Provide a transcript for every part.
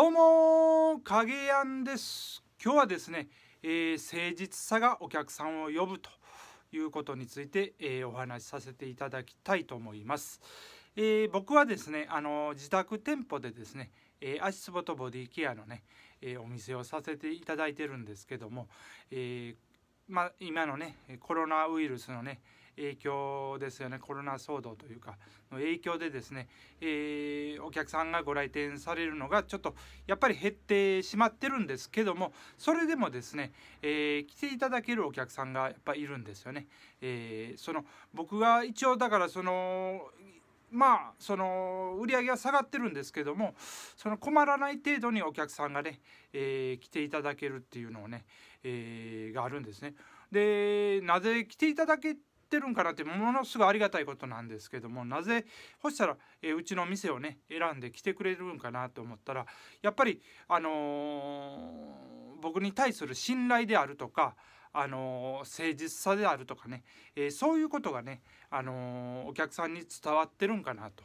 どうも影やんです今日はですね、えー、誠実さがお客さんを呼ぶということについて、えー、お話しさせていただきたいと思います、えー、僕はですねあの自宅店舗でですね、え足つぼとボディケアのね、えお店をさせていただいてるんですけども、えまあ、今のねコロナウイルスのね影響ですよねコロナ騒動というかの影響でですね、えー、お客さんがご来店されるのがちょっとやっぱり減ってしまってるんですけどもそれでもですね、えー、来ていただけるお客さんがやっぱいるんですよね。えー、その僕が一応だからそのまあその売り上げは下がってるんですけどもその困らない程度にお客さんがね、えー、来ていただけるっていうのをね、えー、があるんですね。でなぜ来ていただけてるんかなってものすごいありがたいことなんですけどもなぜほしたら、えー、うちの店をね選んで来てくれるんかなと思ったらやっぱりあの僕に対する信頼であるとかあの誠実さであるとかね、えそういうことがね、あのお客さんに伝わってるんかなと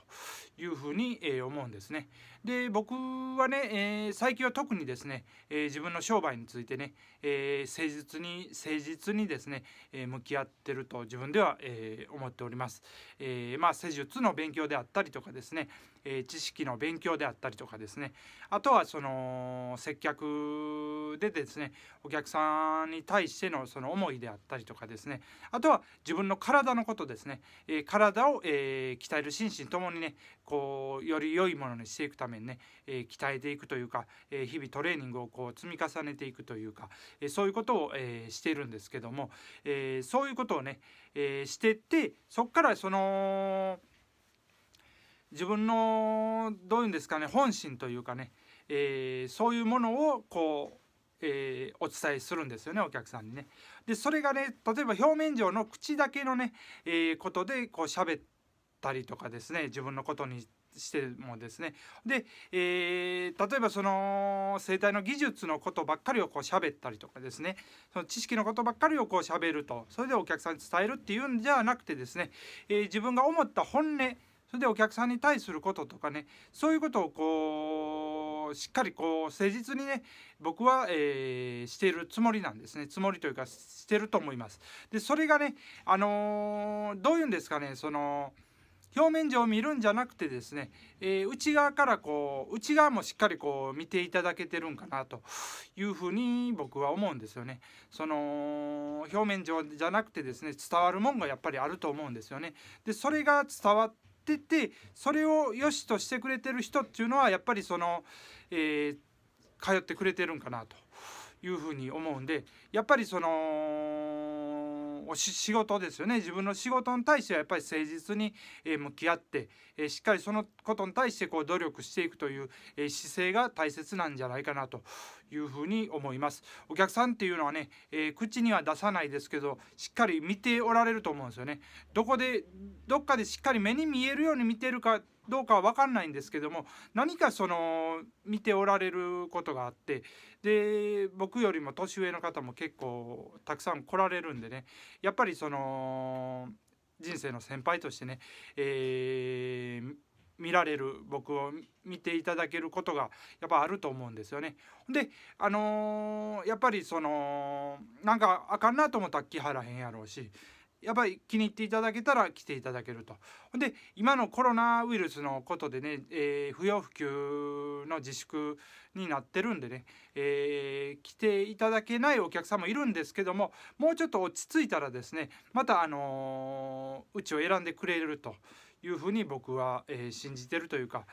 いうふうに、え思うんですね。で僕はね、え最近は特にですね、え自分の商売についてね、え誠実に誠実にですね、え向き合ってると自分では、え思っております。えまあ、施術の勉強であったりとかですねえ知識の勉強であったりとかですねあとはその接客でですねお客さんに対してのその思いであったりとかですねあとは自分の体のことですね、え体を、え鍛える心身ともにねこうより良いものにしていくためにね、え鍛えていくというか、え日々トレーニングをこう積み重ねていくというか、えそういうことを、えしているんですけども、えそういうことをね、えしてってそっからその。自分のどういうんですかね本心というかね、えー、そういうものをこう、えー、お伝えするんですよねお客さんにね。でそれがね例えば表面上の口だけのね、えー、ことでこう喋ったりとかですね自分のことにしてもですねで、えー、例えばその生態の技術のことばっかりをこう喋ったりとかですねその知識のことばっかりをこう喋るとそれでお客さんに伝えるっていうんじゃなくてですね、えー、自分が思った本音それでお客さんに対することとかねそういうことをこうしっかりこう誠実にね僕は、えー、しているつもりなんですねつもりというかしてると思います。でそれがねあのー、どういうんですかねその表面上を見るんじゃなくてですね、えー、内側からこう内側もしっかりこう見ていただけてるんかなというふうに僕は思うんですよね。その表面上じゃなくてですね伝わるもんがやっぱりあると思うんですよね。でそれが伝わっててそれを良しとしてくれてる人っていうのはやっぱりその、えー、通ってくれてるんかなというふうに思うんでやっぱりそのお仕事ですよね自分の仕事に対してはやっぱり誠実に向き合って、えしっかりそのことに対してこう努力していくという、え姿勢が大切なんじゃないかなというふうに思います。お客さんっていうのはね、え口には出さないですけどしっかり見ておられると思うんですよね。どこでどっかでしっかり目に見えるように見てるかどうかは分かんないんですけども何かその見ておられることがあってで僕よりも年上の方も結構たくさん来られるんでねやっぱりその人生の先輩としてね、えー、見られる僕を見ていただけることがやっぱあると思うんですよね。であのー、やっぱりそのなんかあかんなと思ったら来はらへんやろうしやっぱり気に入っていただけたら来ていただけると。で今のコロナウイルスのことでね、えー、不要不急の自粛になってるんでね、えー、来ていただけないお客さんもいるんですけどももうちょっと落ち着いたらですねまた、あのー、うちを選んでくれるというふうに僕は、えー、信じてるというか。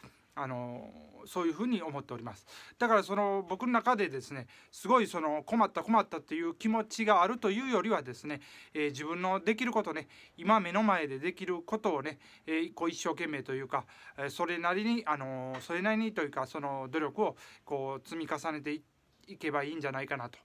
あのそういうふうに思っておりますだからその僕の中でですねすごいその困った困ったっていう気持ちがあるというよりはですね、えー、自分のできることね今目の前でできることをね、えー、こう一生懸命というか、えー、それなりにあのそれなりにというかその努力をこう積み重ねていっていけばいいんじゃないかなと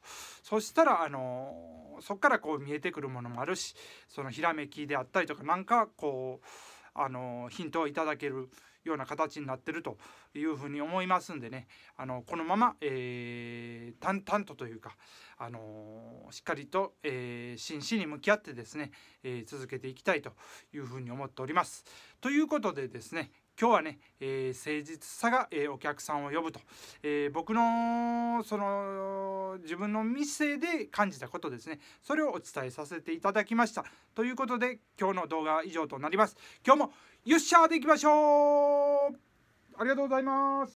そしたらあのそこからこう見えてくるものもあるしそのひらめきであったりとかなんかこうあのヒントをいただけるような形になってるというふうに思いますんでねあのこのまま、えー、淡々とというか、あのしっかりと、えー、真摯に向き合ってですね、えー、続けていきたいというふうに思っております。ということでですね今日はね、えー、誠実さが、えー、お客さんを呼ぶと、えー、僕のその自分の店で感じたことですねそれをお伝えさせていただきましたということで今日の動画は以上となります今日もよっしゃーでいきましょうありがとうございます